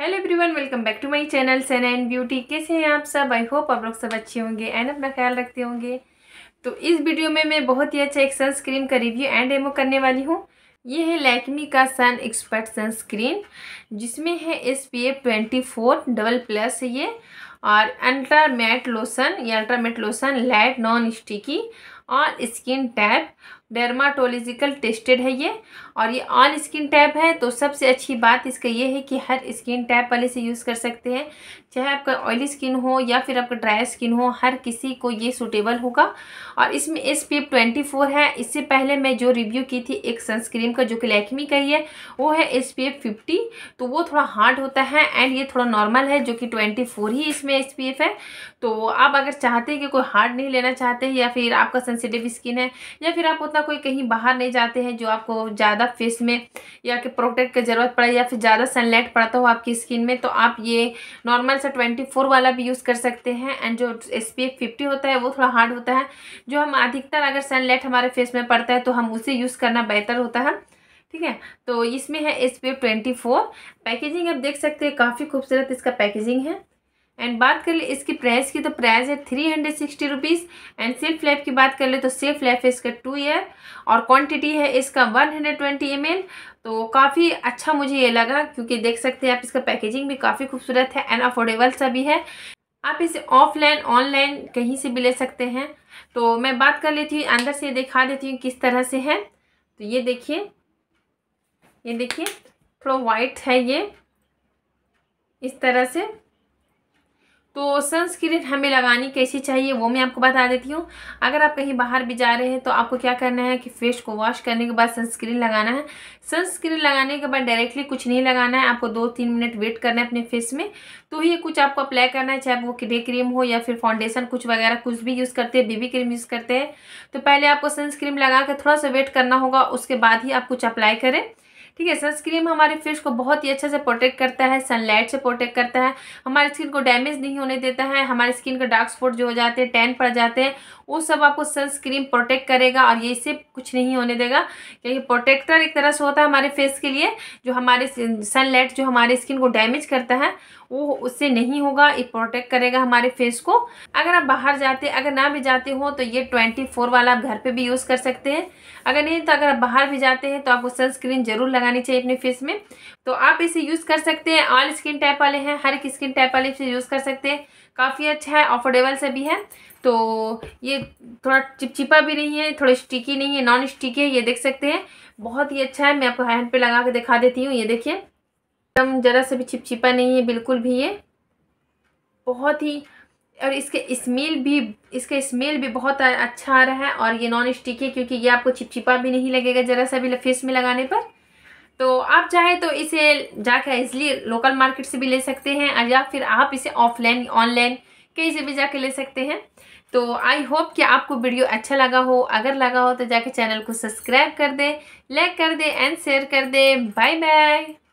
hello everyone welcome back to my channel sun and beauty कैसे हैं आप सब आई होप आप लोग सब अच्छे होंगे एंड अपना ख्याल रखते होंगे तो इस वीडियो में मैं बहुत ही अच्छा एक सनस्क्रीन का रिव्यू एंड डेमो करने वाली हूँ ये है लैक्मी का सन एक्सपर्ट सनस्क्रीन जिसमें है S P F twenty four double plus ये और अल्ट्रा मैट लोसन या ultra matte lotion light non sticky और स्किन टैप डर्माटोलॉजिकल टेस्टेड है ये और ये ऑन स्किन टैप है तो सबसे अच्छी बात इसका ये है कि हर स्किन टैप वाले से यूज़ कर सकते हैं चाहे आपका ऑयली स्किन हो या फिर आपका ड्राई स्किन हो हर किसी को ये सूटेबल होगा और इसमें एस पी ट्वेंटी फोर है इससे पहले मैं जो रिव्यू की थी एक सनस्क्रीन का जो कि लैक्मी का ही है वो है एस पी एफ फिफ्टी तो वो थोड़ा हार्ड होता है एंड ये थोड़ा नॉर्मल है जो कि ट्वेंटी फोर ही इसमें एस पी एफ है तो आप अगर चाहते हैं कि कोई हार्ड नहीं लेना चाहते हैं या फिर आपका सेंसिटिव स्किन है या फिर आप उतना का कोई कहीं बाहर नहीं जाते हैं जो आपको ज़्यादा फेस में या कि प्रोटेक्ट की ज़रूरत पड़े या फिर ज़्यादा सनलाइट पड़ता हो आपकी स्किन में तो आप ये नॉर्मल सा ट्वेंटी फोर वाला भी यूज़ कर सकते हैं एंड जो एस पी फिफ्टी होता है वो थोड़ा हार्ड होता है जो हम अधिकतर अगर सनलाइट हमारे फेस में पड़ता है तो हम उसे यूज़ करना बेहतर होता है ठीक है तो इसमें है S P twenty four packaging आप देख सकते हैं काफ़ी खूबसूरत इसका पैकेजिंग है एंड बात कर ले इसकी प्राइस की तो प्राइस है three hundred sixty rupees and shelf life की बात कर ले तो सेल्फ लाइफ है इसका टू ईयर और क्वांटिटी है इसका one hundred twenty M L तो काफ़ी अच्छा मुझे ये लगा क्योंकि देख सकते हैं आप इसका पैकेजिंग भी काफ़ी खूबसूरत है एंड अफोर्डेबल सा भी है आप इसे ऑफलाइन ऑनलाइन कहीं से भी ले सकते हैं तो मैं बात कर लेती हूँ अंदर से दिखा देती हूँ किस तरह से है तो ये देखिए ये देखिए थोड़ा वाइट है ये इस तरह से तो सनस्क्रीन हमें लगानी कैसी चाहिए वो मैं आपको बता देती हूँ अगर आप कहीं बाहर भी जा रहे हैं तो आपको क्या करना है कि फेस को वॉश करने के बाद सनस्क्रीन लगाना है सनस्क्रीन लगाने के बाद डायरेक्टली कुछ नहीं लगाना है आपको दो तीन मिनट वेट करना है अपने फेस में तो ये कुछ आपको अप्लाई करना है चाहे वो डे क्रीम हो या फिर फाउंडेशन कुछ वगैरह कुछ भी यूज़ करते हैं बेबी क्रीम यूज़ करते हैं तो पहले आपको सनस्क्रीन लगा कर थोड़ा सा वेट करना होगा उसके बाद ही आप कुछ अप्लाई करें ठीक है सनस्क्रीम हमारे फेस को बहुत ही अच्छे से प्रोटेक्ट करता है सनलाइट से प्रोटेक्ट करता है हमारे स्किन को डैमेज नहीं होने देता है हमारे स्किन का डार्क स्पॉट जो हो जाते हैं टैन पड़ जाते हैं वो सब आपको सनस्क्रीन प्रोटेक्ट करेगा और ये इससे कुछ नहीं होने देगा क्योंकि प्रोटेक्टर एक तरह से होता है हमारे फेस के लिए जो हमारे सनलाइट जो हमारे स्किन को डैमेज करता है वो उससे नहीं होगा ये प्रोटेक्ट करेगा हमारे फेस को अगर आप बाहर जाते अगर ना भी जाते हो तो ये ट्वेंटी वाला आप घर पर भी यूज़ कर सकते हैं अगर नहीं तो अगर आप बाहर भी जाते हैं तो आपको सनस्क्रीन जरूर लगा लगानी चाहिए अपने फेस में तो आप इसे यूज़ कर सकते हैं ऑल स्किन टाइप वाले हैं हर एक स्किन टाइप वाले इसे यूज़ कर सकते हैं काफ़ी अच्छा है अफोर्डेबल से भी है तो ये थोड़ा चिपचिपा भी नहीं है थोड़ी स्टिकी नहीं है नॉन स्टिकी है ये देख सकते हैं बहुत ही अच्छा है मैं आपको हैंड पे लगा के दिखा देती हूँ ये देखिए एकदम ज़रा से भी चिपचिपा नहीं है बिल्कुल भी ये बहुत ही और इसके स्मेल भी इसके स्मेल भी बहुत अच्छा आ रहा है और ये नॉन स्टिकी है क्योंकि ये आपको चिपचिपा भी नहीं लगेगा ज़रा सा भी फेस में लगाने पर तो आप चाहे तो इसे जाके इसलिए लोकल मार्केट से भी ले सकते हैं या फिर आप इसे ऑफलाइन ऑनलाइन कहीं से भी जाके ले सकते हैं तो आई होप कि आपको वीडियो अच्छा लगा हो अगर लगा हो तो जाके चैनल को सब्सक्राइब कर दें लाइक कर दें एंड शेयर कर दें बाय बाय